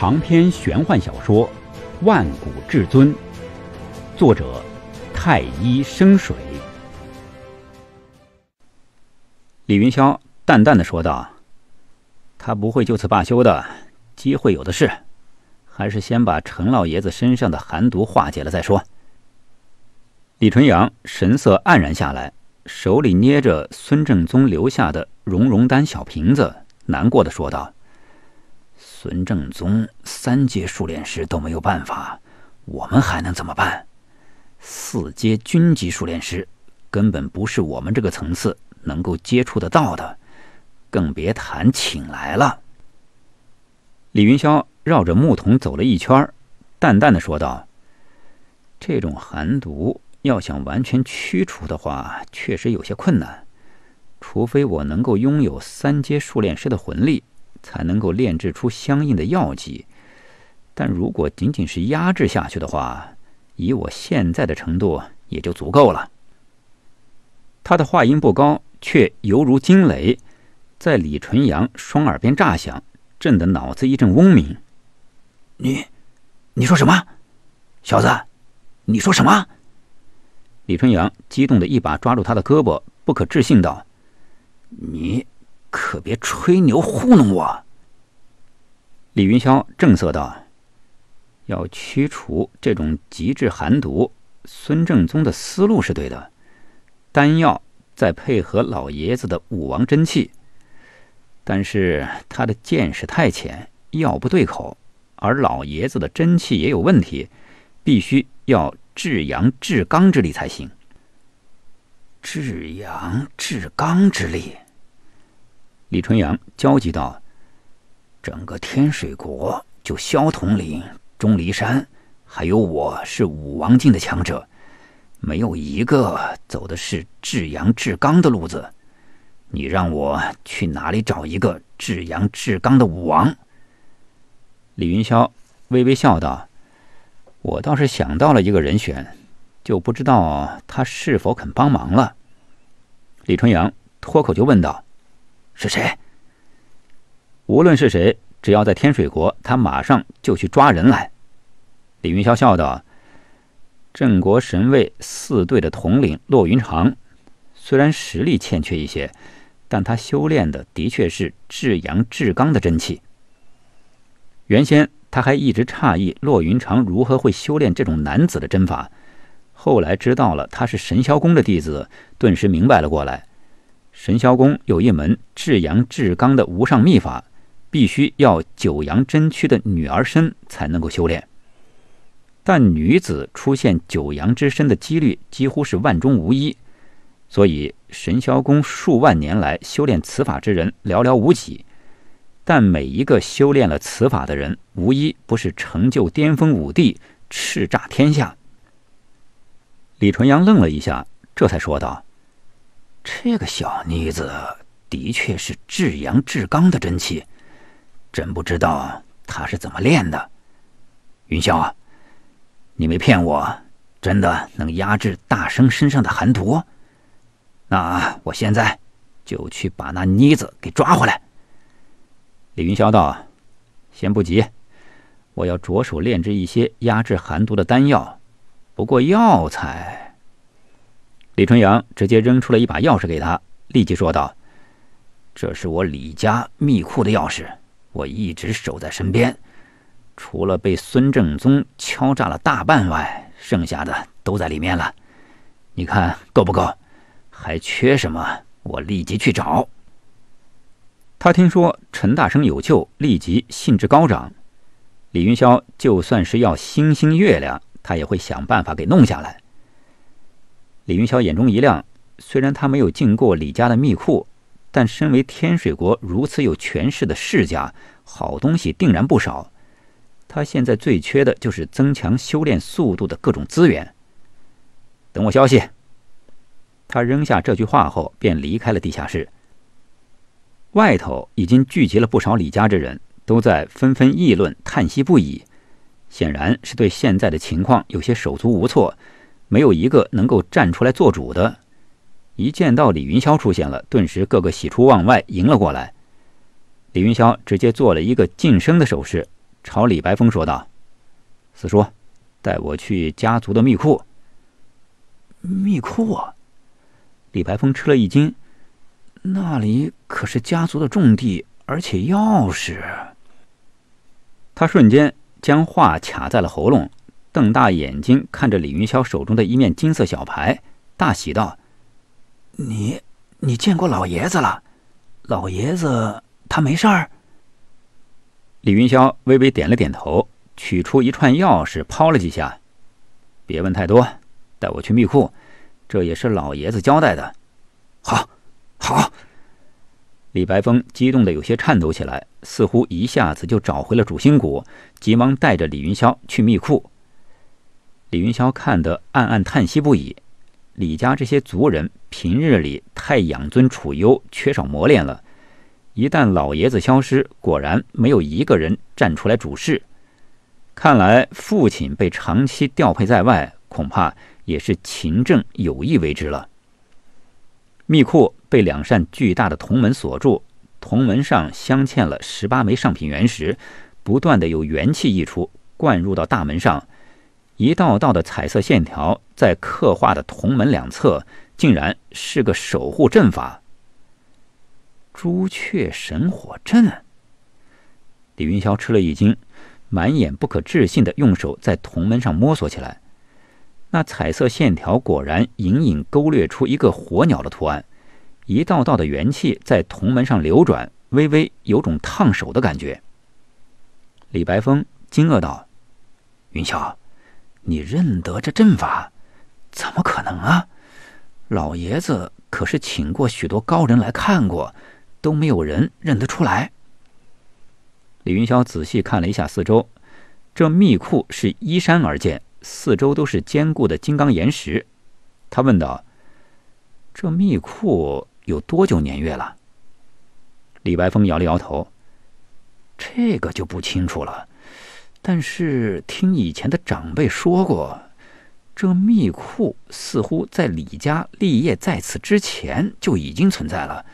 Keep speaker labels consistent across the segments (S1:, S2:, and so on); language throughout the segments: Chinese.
S1: 长篇玄幻小说《万古至尊》，作者：太一生水。李云霄淡淡的说道：“他不会就此罢休的，机会有的是。还是先把陈老爷子身上的寒毒化解了再说。”李纯阳神色黯然下来，手里捏着孙正宗留下的熔溶丹小瓶子，难过的说道。孙正宗三阶术练师都没有办法，我们还能怎么办？四阶军级术练师根本不是我们这个层次能够接触得到的，更别谈请来了。李云霄绕着木桶走了一圈，淡淡的说道：“这种寒毒要想完全驱除的话，确实有些困难，除非我能够拥有三阶术练师的魂力。”才能够炼制出相应的药剂，但如果仅仅是压制下去的话，以我现在的程度也就足够了。他的话音不高，却犹如惊雷，在李纯阳双耳边炸响，震得脑子一阵嗡鸣。你，你说什么？小子，你说什么？李纯阳激动的一把抓住他的胳膊，不可置信道：“你。”可别吹牛糊弄我！”李云霄正色道，“要驱除这种极致寒毒，孙正宗的思路是对的，丹药再配合老爷子的武王真气。但是他的见识太浅，药不对口，而老爷子的真气也有问题，必须要至阳至刚之力才行。至阳至刚之力。”李春阳焦急道：“整个天水国，就萧统领、钟离山，还有我是武王境的强者，没有一个走的是至阳至刚的路子。你让我去哪里找一个至阳至刚的武王？”李云霄微微笑道：“我倒是想到了一个人选，就不知道他是否肯帮忙了。”李春阳脱口就问道。是谁？无论是谁，只要在天水国，他马上就去抓人来。李云霄笑道：“镇国神卫四队的统领骆云长，虽然实力欠缺一些，但他修炼的的确是至阳至刚的真气。原先他还一直诧异骆云长如何会修炼这种男子的针法，后来知道了他是神霄宫的弟子，顿时明白了过来。”神霄宫有一门至阳至刚的无上秘法，必须要九阳真躯的女儿身才能够修炼。但女子出现九阳之身的几率几乎是万中无一，所以神霄宫数万年来修炼此法之人寥寥无几。但每一个修炼了此法的人，无一不是成就巅峰武帝，叱咤天下。李纯阳愣了一下，这才说道。这个小妮子的确是至阳至刚的真气，真不知道她是怎么练的。云霄，啊，你没骗我，真的能压制大生身上的寒毒？那我现在就去把那妮子给抓回来。李云霄道：“先不急，我要着手炼制一些压制寒毒的丹药，不过药材……”李春阳直接扔出了一把钥匙给他，立即说道：“这是我李家密库的钥匙，我一直守在身边。除了被孙正宗敲诈了大半外，剩下的都在里面了。你看够不够？还缺什么？我立即去找。”他听说陈大生有救，立即兴致高涨。李云霄就算是要星星月亮，他也会想办法给弄下来。李云霄眼中一亮，虽然他没有进过李家的密库，但身为天水国如此有权势的世家，好东西定然不少。他现在最缺的就是增强修炼速度的各种资源。等我消息。他扔下这句话后，便离开了地下室。外头已经聚集了不少李家之人，都在纷纷议论、叹息不已，显然是对现在的情况有些手足无措。没有一个能够站出来做主的，一见到李云霄出现了，顿时个个喜出望外，迎了过来。李云霄直接做了一个晋升的手势，朝李白峰说道：“四叔，带我去家族的密库。”密库，啊！李白峰吃了一惊，那里可是家族的重地，而且钥匙，他瞬间将话卡在了喉咙。瞪大眼睛看着李云霄手中的一面金色小牌，大喜道：“你，你见过老爷子了？老爷子他没事儿？”李云霄微微点了点头，取出一串钥匙抛了几下，别问太多，带我去密库，这也是老爷子交代的。好，好！李白峰激动的有些颤抖起来，似乎一下子就找回了主心骨，急忙带着李云霄去密库。李云霄看得暗暗叹息不已。李家这些族人平日里太养尊处优，缺少磨练了。一旦老爷子消失，果然没有一个人站出来主事。看来父亲被长期调配在外，恐怕也是秦政有意为之了。密库被两扇巨大的铜门锁住，铜门上镶嵌了十八枚上品原石，不断的有元气溢出，灌入到大门上。一道道的彩色线条在刻画的铜门两侧，竟然是个守护阵法——朱雀神火阵。李云霄吃了一惊，满眼不可置信的用手在铜门上摸索起来。那彩色线条果然隐隐勾勒出一个火鸟的图案，一道道的元气在铜门上流转，微微有种烫手的感觉。李白峰惊愕道：“云霄。”你认得这阵法？怎么可能啊！老爷子可是请过许多高人来看过，都没有人认得出来。李云霄仔细看了一下四周，这密库是依山而建，四周都是坚固的金刚岩石。他问道：“这密库有多久年月了？”李白峰摇了摇头：“这个就不清楚了。”但是听以前的长辈说过，这密库似乎在李家立业在此之前就已经存在了，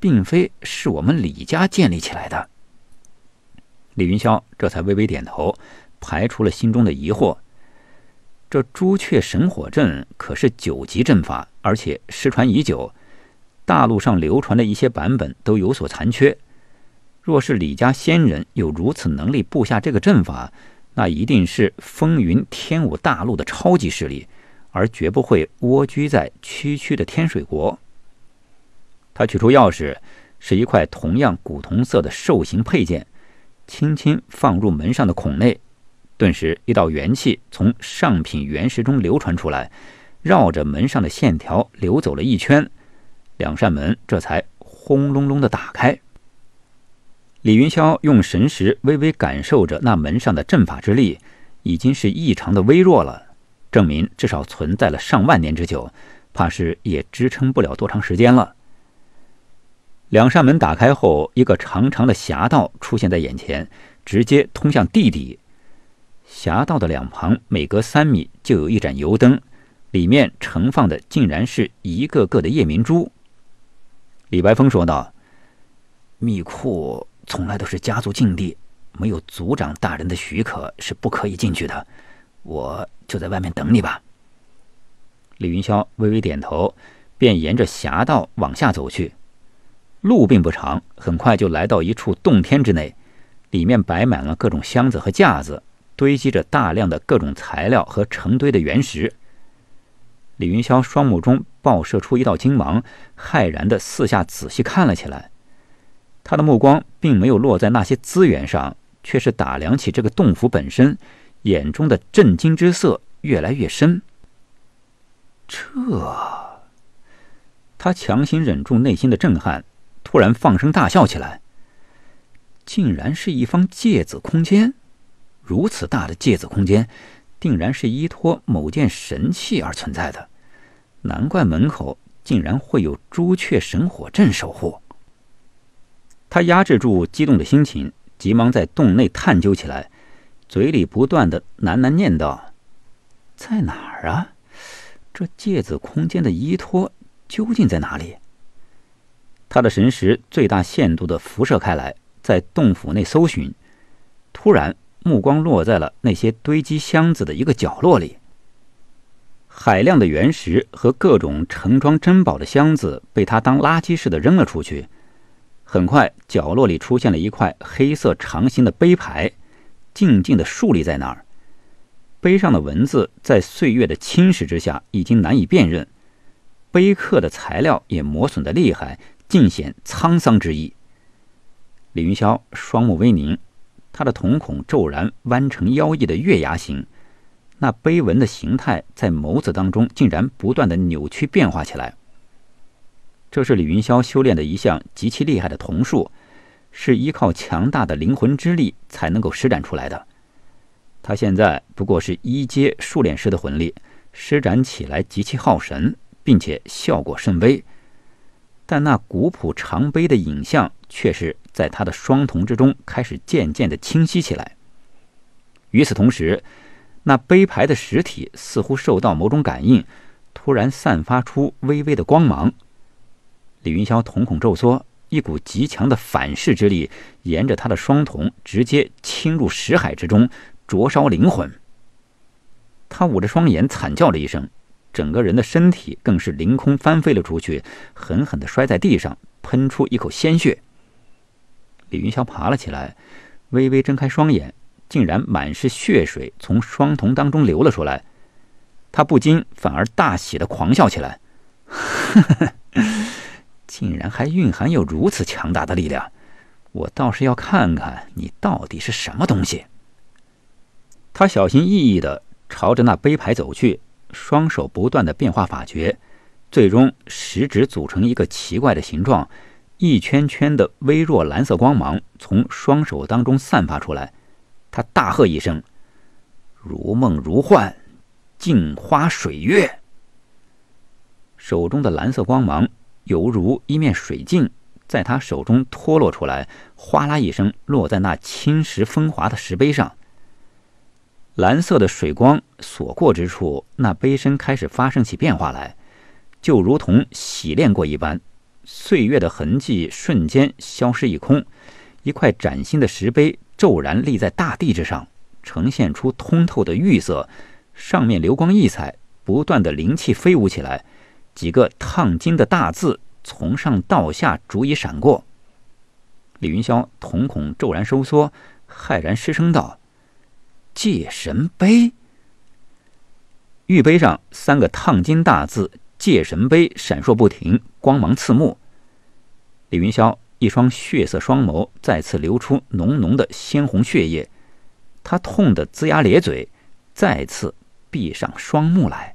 S1: 并非是我们李家建立起来的。李云霄这才微微点头，排除了心中的疑惑。这朱雀神火阵可是九级阵法，而且失传已久，大陆上流传的一些版本都有所残缺。若是李家先人有如此能力布下这个阵法，那一定是风云天武大陆的超级势力，而绝不会蜗居在区区的天水国。他取出钥匙，是一块同样古铜色的兽形配件，轻轻放入门上的孔内，顿时一道元气从上品元石中流传出来，绕着门上的线条流走了一圈，两扇门这才轰隆隆的打开。李云霄用神识微微感受着那门上的阵法之力，已经是异常的微弱了，证明至少存在了上万年之久，怕是也支撑不了多长时间了。两扇门打开后，一个长长的狭道出现在眼前，直接通向地底。狭道的两旁每隔三米就有一盏油灯，里面盛放的竟然是一个个的夜明珠。李白峰说道：“密库。”从来都是家族禁地，没有族长大人的许可是不可以进去的。我就在外面等你吧。李云霄微微点头，便沿着狭道往下走去。路并不长，很快就来到一处洞天之内，里面摆满了各种箱子和架子，堆积着大量的各种材料和成堆的原石。李云霄双目中爆射出一道金芒，骇然的四下仔细看了起来。他的目光并没有落在那些资源上，却是打量起这个洞府本身，眼中的震惊之色越来越深。这……他强行忍住内心的震撼，突然放声大笑起来。竟然是一方芥子空间！如此大的芥子空间，定然是依托某件神器而存在的。难怪门口竟然会有朱雀神火阵守护。他压制住激动的心情，急忙在洞内探究起来，嘴里不断的喃喃念道：“在哪儿啊？这芥子空间的依托究竟在哪里？”他的神识最大限度的辐射开来，在洞府内搜寻，突然目光落在了那些堆积箱子的一个角落里。海量的原石和各种盛装珍宝的箱子被他当垃圾似的扔了出去。很快，角落里出现了一块黑色长形的碑牌，静静的竖立在那儿。碑上的文字在岁月的侵蚀之下已经难以辨认，碑刻的材料也磨损的厉害，尽显沧桑之意。李云霄双目微凝，他的瞳孔骤然弯成妖异的月牙形，那碑文的形态在眸子当中竟然不断的扭曲变化起来。这是李云霄修炼的一项极其厉害的铜术，是依靠强大的灵魂之力才能够施展出来的。他现在不过是一阶术练师的魂力，施展起来极其耗神，并且效果甚微。但那古朴长碑的影像却是在他的双瞳之中开始渐渐的清晰起来。与此同时，那碑牌的实体似乎受到某种感应，突然散发出微微的光芒。李云霄瞳孔骤缩，一股极强的反噬之力沿着他的双瞳直接侵入石海之中，灼烧灵魂。他捂着双眼惨叫了一声，整个人的身体更是凌空翻飞了出去，狠狠地摔在地上，喷出一口鲜血。李云霄爬了起来，微微睁开双眼，竟然满是血水从双瞳当中流了出来。他不禁反而大喜地狂笑起来，竟然还蕴含有如此强大的力量，我倒是要看看你到底是什么东西。他小心翼翼的朝着那碑牌走去，双手不断的变化法诀，最终食指组成一个奇怪的形状，一圈圈的微弱蓝色光芒从双手当中散发出来。他大喝一声：“如梦如幻，镜花水月。”手中的蓝色光芒。犹如一面水镜，在他手中脱落出来，哗啦一声落在那侵蚀风华的石碑上。蓝色的水光所过之处，那碑身开始发生起变化来，就如同洗练过一般，岁月的痕迹瞬间消失一空。一块崭新的石碑骤然立在大地之上，呈现出通透的玉色，上面流光溢彩，不断的灵气飞舞起来。几个烫金的大字从上到下逐一闪过，李云霄瞳孔骤然收缩，骇然失声道：“界神碑！”玉碑上三个烫金大字“界神碑”闪烁不停，光芒刺目。李云霄一双血色双眸再次流出浓浓的鲜红血液，他痛得龇牙咧嘴，再次闭上双目来。